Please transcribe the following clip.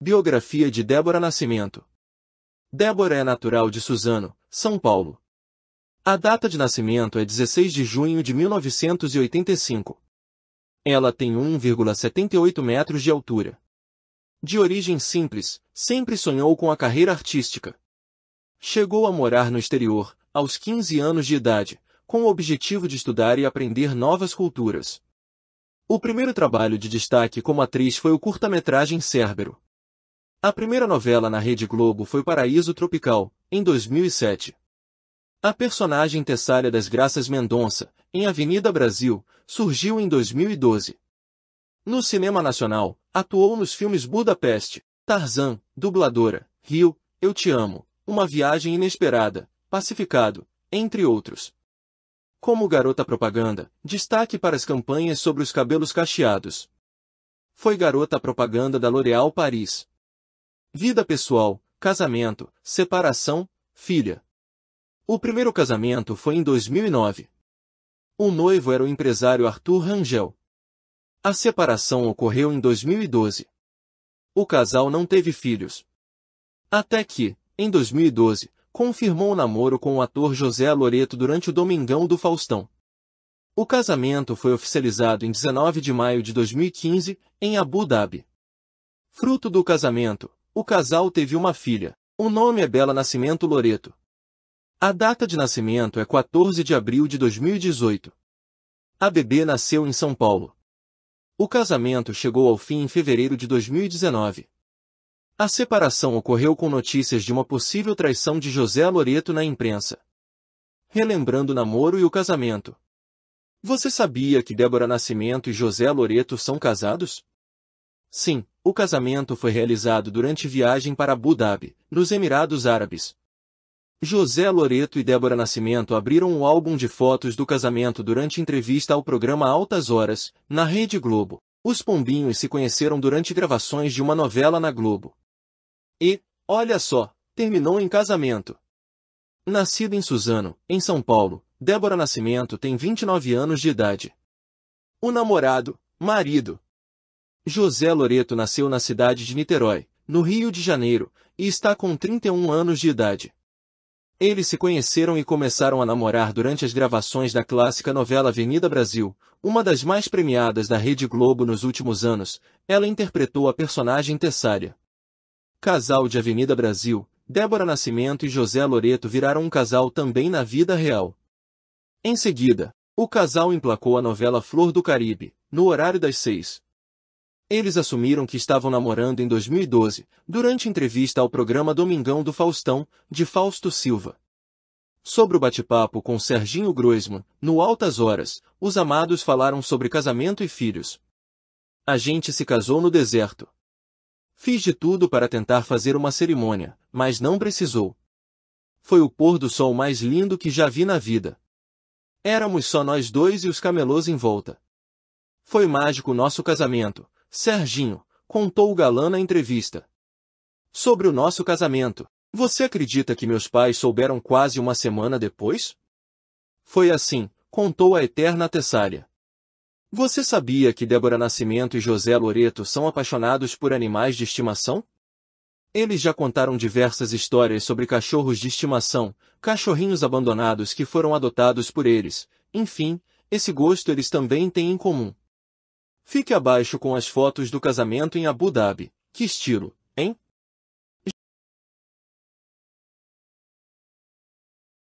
Biografia de Débora Nascimento Débora é natural de Suzano, São Paulo. A data de nascimento é 16 de junho de 1985. Ela tem 1,78 metros de altura. De origem simples, sempre sonhou com a carreira artística. Chegou a morar no exterior, aos 15 anos de idade, com o objetivo de estudar e aprender novas culturas. O primeiro trabalho de destaque como atriz foi o curta-metragem Cérbero, a primeira novela na Rede Globo foi Paraíso Tropical, em 2007. A personagem Tessália das Graças Mendonça, em Avenida Brasil, surgiu em 2012. No cinema nacional, atuou nos filmes Budapeste, Tarzan, Dubladora, Rio, Eu Te Amo, Uma Viagem Inesperada, Pacificado, entre outros. Como garota propaganda, destaque para as campanhas sobre os cabelos cacheados. Foi garota propaganda da L'Oréal Paris, Vida pessoal, casamento, separação, filha. O primeiro casamento foi em 2009. O noivo era o empresário Arthur Rangel. A separação ocorreu em 2012. O casal não teve filhos. Até que, em 2012, confirmou o namoro com o ator José Loreto durante o Domingão do Faustão. O casamento foi oficializado em 19 de maio de 2015, em Abu Dhabi. Fruto do casamento, o casal teve uma filha. O nome é Bela Nascimento Loreto. A data de nascimento é 14 de abril de 2018. A bebê nasceu em São Paulo. O casamento chegou ao fim em fevereiro de 2019. A separação ocorreu com notícias de uma possível traição de José Loreto na imprensa. Relembrando o namoro e o casamento. Você sabia que Débora Nascimento e José Loreto são casados? Sim, o casamento foi realizado durante viagem para Abu Dhabi, nos Emirados Árabes. José Loreto e Débora Nascimento abriram o álbum de fotos do casamento durante entrevista ao programa Altas Horas, na Rede Globo. Os pombinhos se conheceram durante gravações de uma novela na Globo. E, olha só, terminou em casamento. Nascida em Suzano, em São Paulo, Débora Nascimento tem 29 anos de idade. O namorado, marido, José Loreto nasceu na cidade de Niterói, no Rio de Janeiro, e está com 31 anos de idade. Eles se conheceram e começaram a namorar durante as gravações da clássica novela Avenida Brasil, uma das mais premiadas da Rede Globo nos últimos anos. Ela interpretou a personagem Tessária. Casal de Avenida Brasil, Débora Nascimento e José Loreto viraram um casal também na vida real. Em seguida, o casal emplacou a novela Flor do Caribe, no horário das seis, eles assumiram que estavam namorando em 2012, durante entrevista ao programa Domingão do Faustão, de Fausto Silva. Sobre o bate-papo com Serginho Groisman, no Altas Horas, os amados falaram sobre casamento e filhos. A gente se casou no deserto. Fiz de tudo para tentar fazer uma cerimônia, mas não precisou. Foi o pôr do sol mais lindo que já vi na vida. Éramos só nós dois e os camelôs em volta. Foi mágico nosso casamento, Serginho, contou o galã na entrevista. Sobre o nosso casamento. Você acredita que meus pais souberam quase uma semana depois? Foi assim, contou a eterna Tessália. Você sabia que Débora Nascimento e José Loreto são apaixonados por animais de estimação? Eles já contaram diversas histórias sobre cachorros de estimação, cachorrinhos abandonados que foram adotados por eles. Enfim, esse gosto eles também têm em comum. Fique abaixo com as fotos do casamento em Abu Dhabi. Que estilo, hein?